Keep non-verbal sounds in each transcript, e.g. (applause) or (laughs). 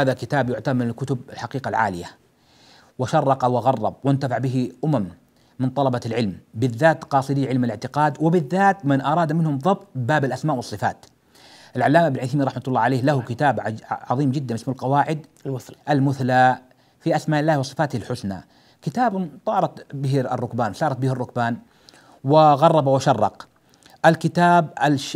هذا كتاب يعتبر من الكتب الحقيقة العالية وشرق وغرب وانتفع به أمم من طلبة العلم بالذات قاصدي علم الاعتقاد وبالذات من أراد منهم ضبط باب الأسماء والصفات العلامة ابن عثيمين رحمة الله عليه له كتاب عظيم جدا اسمه القواعد المثلى المثلى في أسماء الله وصفاته الحسنى كتاب طارت به الركبان سارت به الركبان وغرب وشرق الكتاب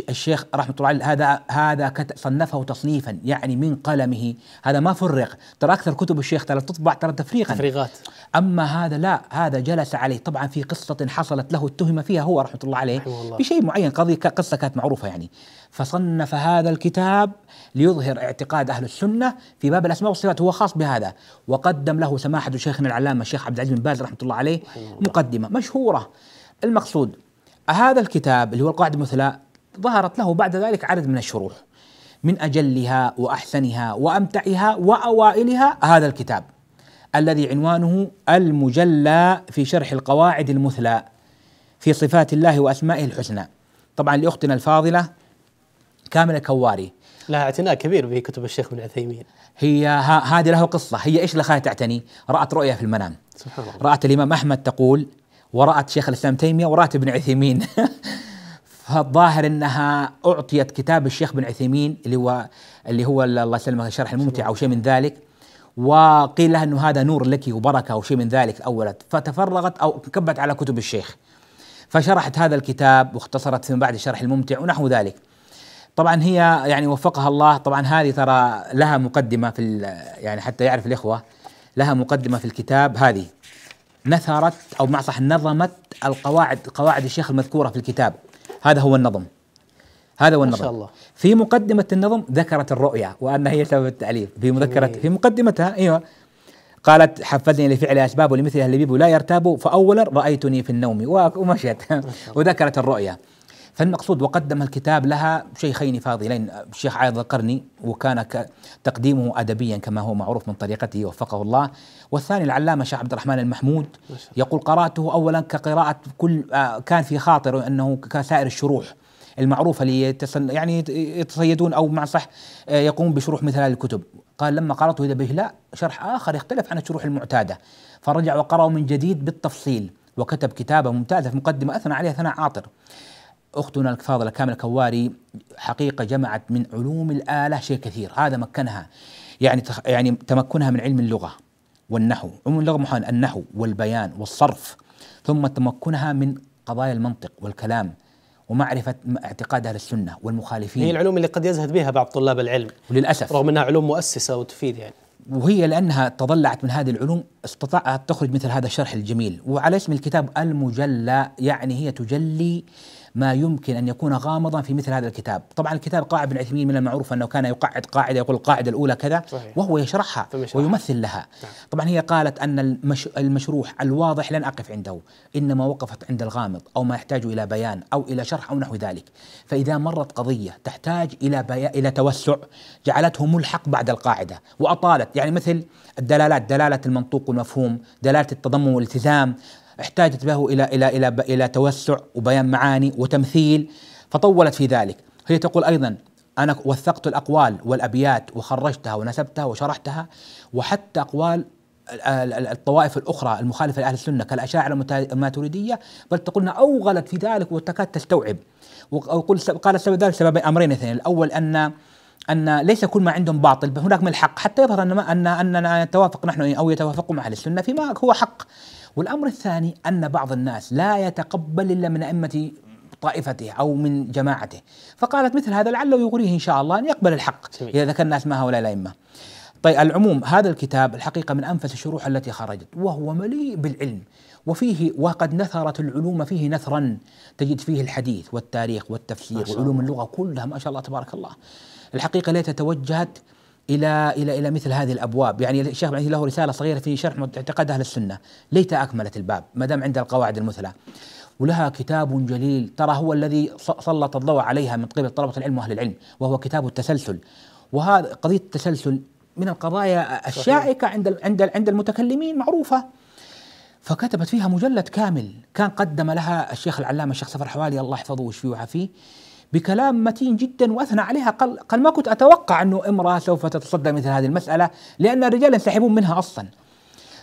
الشيخ رحمه الله عليه هذا هذا صنفه تصنيفا يعني من قلمه هذا ما فرق ترى اكثر كتب الشيخ ترى تطبع ترى تفريقا تفريغات اما هذا لا هذا جلس عليه طبعا في قصه حصلت له اتهم فيها هو رحمه الله عليه بشيء معين قضيه قصه كانت معروفه يعني فصنف هذا الكتاب ليظهر اعتقاد اهل السنه في باب الاسماء والصفات هو خاص بهذا وقدم له سماحه شيخنا العلامه الشيخ عبد العزيز بن باز رحمه الله عليه مقدمه مشهوره المقصود هذا الكتاب اللي هو القواعد المثلى ظهرت له بعد ذلك عدد من الشروح من أجلها وأحسنها وأمتعها وأوائلها هذا الكتاب الذي عنوانه المجلى في شرح القواعد المثلى في صفات الله وأسمائه الحسنى طبعا لأختنا الفاضلة كاملة كواري لها اعتناء كبير بكتب الشيخ ابن عثيمين هي هذه له قصة هي إيش لخاها تعتني رأت رؤيا في المنام سبحان الله رأت الإمام أحمد تقول ورأت شيخ الإسلام تيمية ورأت ابن عثيمين (laughs) فالظاهر انها اعطيت كتاب الشيخ بن عثيمين اللي هو اللي هو الله يسلمك الشرح الممتع او شيء من ذلك وقيل لها انه هذا نور لك وبركه او شيء من ذلك اولا فتفرغت او كبت على كتب الشيخ فشرحت هذا الكتاب واختصرت من بعد الشرح الممتع ونحو ذلك طبعا هي يعني وفقها الله طبعا هذه ترى لها مقدمه في يعني حتى يعرف الاخوه لها مقدمه في الكتاب هذه نثرت او مع صح نظمت القواعد قواعد الشيخ المذكوره في الكتاب هذا هو النظم هذا هو النظم ما شاء الله في مقدمه النظم ذكرت الرؤيا وان هي سبب التاليف في مذكره في مقدمتها ايوه قالت حفزني لفعل اسباب ولمثلها اللبيب لا يرتاب فاولا رايتني في النوم ومشيت وذكرت الرؤيا فالمقصود وقدم الكتاب لها شيخين فاضلين الشيخ عايض القرني وكان تقديمه أدبيا كما هو معروف من طريقته وفقه الله والثاني العلامة شيخ عبد الرحمن المحمود يقول قراته أولا كقراءة كل آه، كان في خاطره أنه كسائر الشروح المعروفة اللي يعني يتصيدون أو مع صح آه، يقوم بشروح مثل هذه الكتب قال لما قرأته إذا به لا شرح آخر يختلف عن الشروح المعتادة فرجع وقرأه من جديد بالتفصيل وكتب كتابة ممتازة في مقدمة أثنى عليها ثناء عاطر اختنا الفاضله كامل الكواري حقيقه جمعت من علوم الاله شيء كثير هذا مكنها يعني يعني تمكنها من علم اللغه والنحو علم اللغه محن النحو والبيان والصرف ثم تمكنها من قضايا المنطق والكلام ومعرفة اعتقاد أهل السنة والمخالفين هي العلوم اللي قد يزهد بها بعض طلاب العلم وللأسف رغم أنها علوم مؤسسة وتفيد يعني وهي لأنها تضلعت من هذه العلوم استطاعت تخرج مثل هذا الشرح الجميل وعلى اسم الكتاب المجلى يعني هي تجلي ما يمكن أن يكون غامضا في مثل هذا الكتاب طبعا الكتاب قاعد بن عثيمين من المعروف أنه كان يقعد قاعدة يقول القاعدة الأولى كذا صحيح. وهو يشرحها ويمثل لها نعم. طبعا هي قالت أن المشروح الواضح لن أقف عنده إنما وقفت عند الغامض أو ما يحتاج إلى بيان أو إلى شرح أو نحو ذلك فإذا مرت قضية تحتاج إلى بي... إلى توسع جعلته ملحق بعد القاعدة وأطالت يعني مثل الدلالات دلالة المنطوق والمفهوم دلالة التضمن والالتزام احتاجت له إلى إلى إلى إلى توسع وبيان معاني وتمثيل فطولت في ذلك هي تقول أيضا أنا وثقت الأقوال والأبيات وخرجتها ونسبتها وشرحتها وحتى أقوال الطوائف الأخرى المخالفة لأهل السنة كالأشاعرة الماتريدية بل تقولنا أوغلت في ذلك وتكاد تستوعب وقال قال سبب ذلك سبب أمرين اثنين الأول أن أن ليس كل ما عندهم باطل هناك من الحق حتى يظهر أن أننا نتوافق نحن أو يتوافقون مع أهل السنة فيما هو حق والأمر الثاني أن بعض الناس لا يتقبل إلا من أئمة طائفته أو من جماعته فقالت مثل هذا لعله يغريه إن شاء الله أن يقبل الحق إذا ذكرنا ما هؤلاء الأئمة طيب العموم هذا الكتاب الحقيقة من أنفس الشروح التي خرجت وهو مليء بالعلم وفيه وقد نثرت العلوم فيه نثرا تجد فيه الحديث والتاريخ والتفسير وعلوم اللغة كلها ما شاء الله تبارك الله الحقيقة ليت توجهت الى الى الى مثل هذه الابواب، يعني الشيخ ابن له رساله صغيره في شرح اعتقاد اهل السنه، ليت اكملت الباب ما دام عندها القواعد المثلى. ولها كتاب جليل ترى هو الذي سلط الضوء عليها من قبل طلبه العلم واهل العلم، وهو كتاب التسلسل. وهذا قضيه التسلسل من القضايا الشائكه عند عند عند المتكلمين معروفه. فكتبت فيها مجلد كامل، كان قدم لها الشيخ العلامه الشيخ سفر حوالي الله يحفظه ويشفيه ويعافيه بكلام متين جدا واثنى عليها قال قال ما كنت اتوقع انه امراه سوف تتصدى مثل هذه المساله لان الرجال ينسحبون منها اصلا.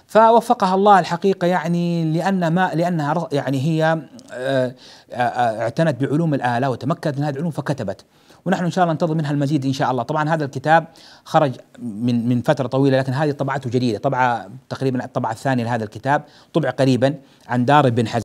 فوفقها الله الحقيقه يعني لان ما لانها يعني هي آه، آه، اعتنت بعلوم الاله وتمكنت من هذه العلوم فكتبت. ونحن ان شاء الله ننتظر منها المزيد ان شاء الله، طبعا هذا الكتاب خرج من من فتره طويله لكن هذه طبعته جديده، طبعه تقريبا الطبعه الثانيه لهذا الكتاب، طبع قريبا عن دار بن حزم